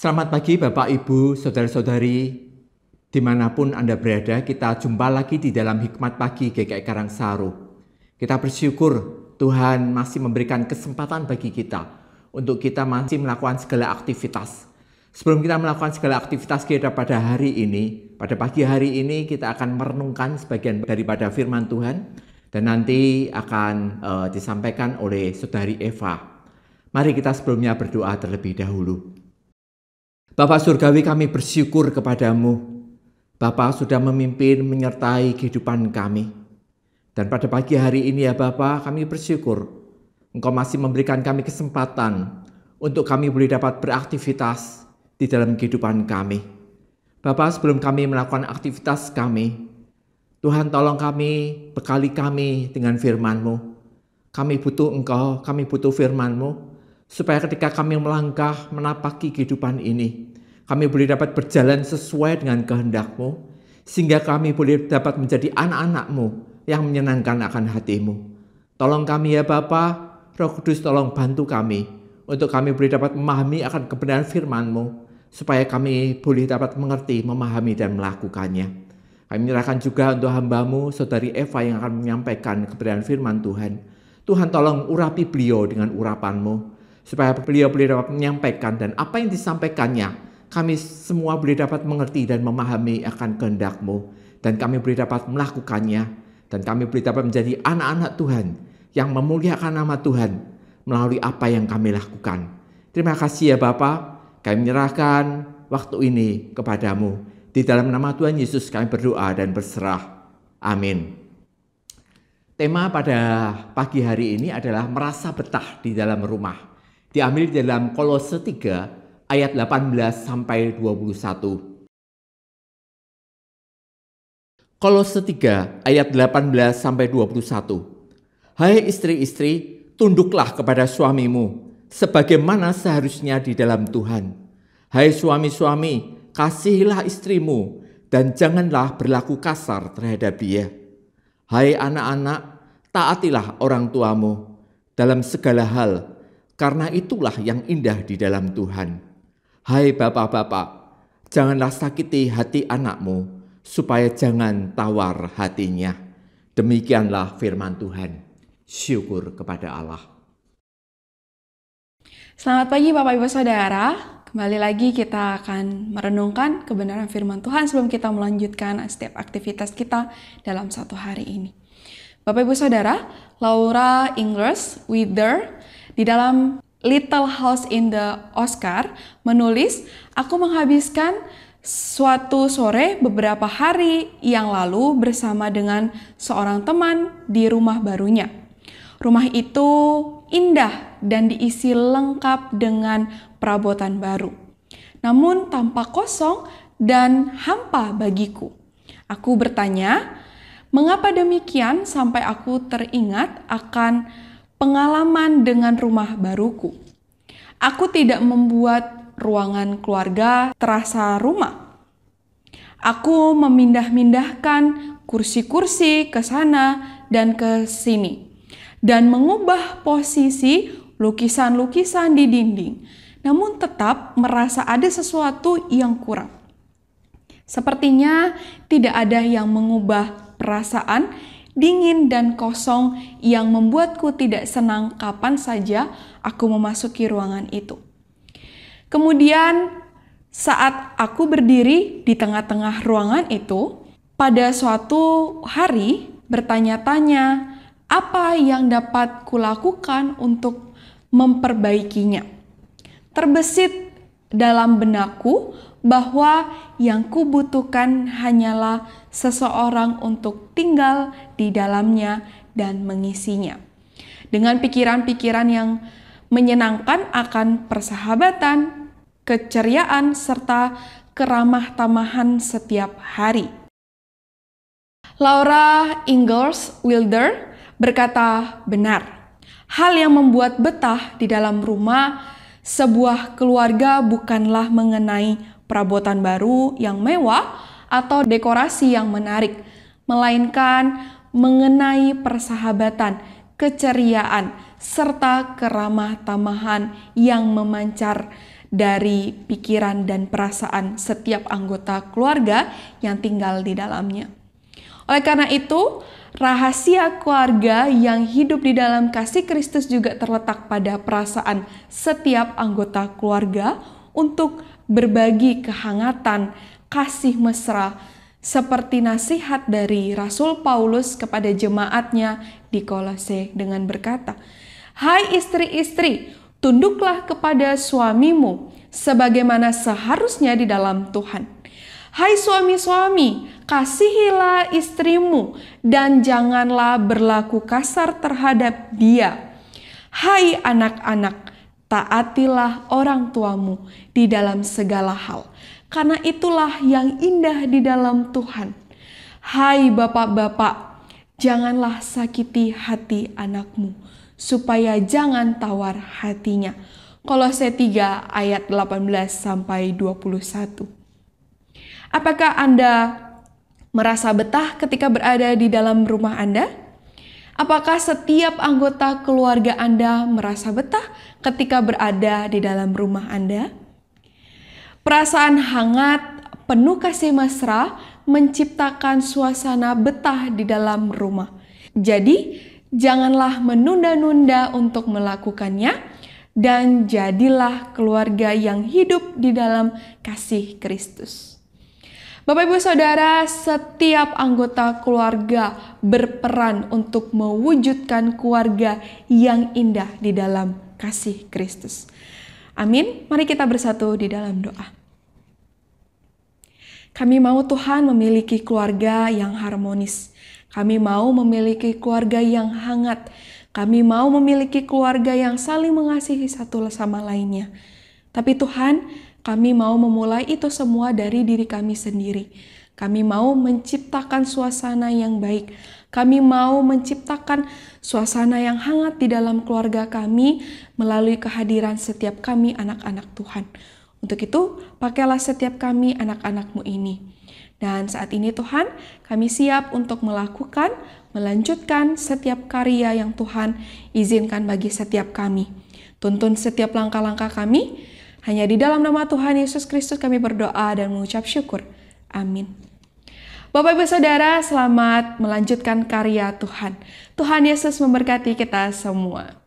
Selamat pagi Bapak Ibu, Saudara-saudari. Dimanapun Anda berada, kita jumpa lagi di dalam Hikmat Pagi GKI Karangsaru. Kita bersyukur Tuhan masih memberikan kesempatan bagi kita untuk kita masih melakukan segala aktivitas. Sebelum kita melakukan segala aktivitas kita pada hari ini, pada pagi hari ini kita akan merenungkan sebagian daripada firman Tuhan dan nanti akan uh, disampaikan oleh Saudari Eva. Mari kita sebelumnya berdoa terlebih dahulu. Bapak Surgawi kami bersyukur kepadamu. Bapak sudah memimpin menyertai kehidupan kami. Dan pada pagi hari ini ya Bapak kami bersyukur. Engkau masih memberikan kami kesempatan untuk kami boleh dapat beraktivitas di dalam kehidupan kami. Bapak sebelum kami melakukan aktivitas kami, Tuhan tolong kami, bekali kami dengan firman-Mu. Kami butuh Engkau, kami butuh firman-Mu supaya ketika kami melangkah menapaki kehidupan ini, kami boleh dapat berjalan sesuai dengan kehendakMu sehingga kami boleh dapat menjadi anak anakmu yang menyenangkan akan hatimu. Tolong kami ya Bapa, Roh Kudus tolong bantu kami, untuk kami boleh dapat memahami akan kebenaran FirmanMu supaya kami boleh dapat mengerti, memahami, dan melakukannya. Kami menyerahkan juga untuk hambamu, Saudari Eva yang akan menyampaikan kebenaran firman Tuhan. Tuhan tolong urapi beliau dengan urapanmu, supaya beliau boleh dapat menyampaikan dan apa yang disampaikannya kami semua boleh dapat mengerti dan memahami akan kehendakmu dan kami boleh dapat melakukannya dan kami boleh dapat menjadi anak-anak Tuhan yang memuliakan nama Tuhan melalui apa yang kami lakukan. Terima kasih ya Bapak, kami menyerahkan waktu ini kepadamu. Di dalam nama Tuhan Yesus kami berdoa dan berserah. Amin. Tema pada pagi hari ini adalah merasa betah di dalam rumah diambil dalam kolose 3 ayat 18 sampai 21. Kolose 3 ayat 18 sampai 21. Hai istri-istri, tunduklah kepada suamimu sebagaimana seharusnya di dalam Tuhan. Hai suami-suami, kasihilah istrimu dan janganlah berlaku kasar terhadap dia. Hai anak-anak, taatilah orang tuamu dalam segala hal karena itulah yang indah di dalam Tuhan. Hai bapak-bapak, janganlah sakiti hati anakmu, supaya jangan tawar hatinya. Demikianlah firman Tuhan. Syukur kepada Allah. Selamat pagi Bapak Ibu Saudara. Kembali lagi kita akan merenungkan kebenaran firman Tuhan sebelum kita melanjutkan setiap aktivitas kita dalam satu hari ini. Bapak Ibu Saudara, Laura Inggris Wither di dalam Little House in the Oscar menulis, aku menghabiskan suatu sore beberapa hari yang lalu bersama dengan seorang teman di rumah barunya. Rumah itu indah dan diisi lengkap dengan perabotan baru. Namun tampak kosong dan hampa bagiku. Aku bertanya, mengapa demikian sampai aku teringat akan pengalaman dengan rumah baruku. Aku tidak membuat ruangan keluarga terasa rumah. Aku memindah-mindahkan kursi-kursi ke sana dan ke sini dan mengubah posisi lukisan-lukisan di dinding. Namun tetap merasa ada sesuatu yang kurang. Sepertinya tidak ada yang mengubah perasaan dingin dan kosong yang membuatku tidak senang kapan saja aku memasuki ruangan itu. Kemudian saat aku berdiri di tengah-tengah ruangan itu, pada suatu hari bertanya-tanya apa yang dapat kulakukan untuk memperbaikinya. Terbesit dalam benakku bahwa yang kubutuhkan hanyalah seseorang untuk tinggal di dalamnya dan mengisinya. Dengan pikiran-pikiran yang menyenangkan akan persahabatan, keceriaan, serta keramah tamahan setiap hari. Laura Ingalls Wilder berkata benar, hal yang membuat betah di dalam rumah sebuah keluarga bukanlah mengenai perabotan baru yang mewah, atau dekorasi yang menarik, melainkan mengenai persahabatan, keceriaan, serta keramah tamahan yang memancar dari pikiran dan perasaan setiap anggota keluarga yang tinggal di dalamnya. Oleh karena itu, rahasia keluarga yang hidup di dalam kasih Kristus juga terletak pada perasaan setiap anggota keluarga untuk berbagi kehangatan, kasih mesra, seperti nasihat dari Rasul Paulus kepada jemaatnya di Kolose dengan berkata, "Hai istri-istri, tunduklah kepada suamimu sebagaimana seharusnya di dalam Tuhan. Hai suami-suami, kasihilah istrimu dan janganlah berlaku kasar terhadap dia. Hai anak-anak, Taatilah orang tuamu di dalam segala hal, karena itulah yang indah di dalam Tuhan. Hai bapak-bapak, janganlah sakiti hati anakmu, supaya jangan tawar hatinya. Kolose 3 ayat 18 sampai 21. Apakah Anda merasa betah ketika berada di dalam rumah Anda? Apakah setiap anggota keluarga Anda merasa betah ketika berada di dalam rumah Anda? Perasaan hangat, penuh kasih mesra menciptakan suasana betah di dalam rumah. Jadi, janganlah menunda-nunda untuk melakukannya dan jadilah keluarga yang hidup di dalam kasih Kristus. Bapak Ibu Saudara, setiap anggota keluarga berperan untuk mewujudkan keluarga yang indah di dalam kasih Kristus. Amin. Mari kita bersatu di dalam doa. Kami mau Tuhan memiliki keluarga yang harmonis. Kami mau memiliki keluarga yang hangat. Kami mau memiliki keluarga yang saling mengasihi satu sama lainnya. Tapi Tuhan, kami mau memulai itu semua dari diri kami sendiri. Kami mau menciptakan suasana yang baik. Kami mau menciptakan suasana yang hangat di dalam keluarga kami melalui kehadiran setiap kami anak-anak Tuhan. Untuk itu, pakailah setiap kami anak-anakmu ini. Dan saat ini Tuhan, kami siap untuk melakukan, melanjutkan setiap karya yang Tuhan izinkan bagi setiap kami. Tuntun setiap langkah-langkah kami, hanya di dalam nama Tuhan Yesus Kristus kami berdoa dan mengucap syukur. Amin. Bapak Ibu Saudara, selamat melanjutkan karya Tuhan. Tuhan Yesus memberkati kita semua.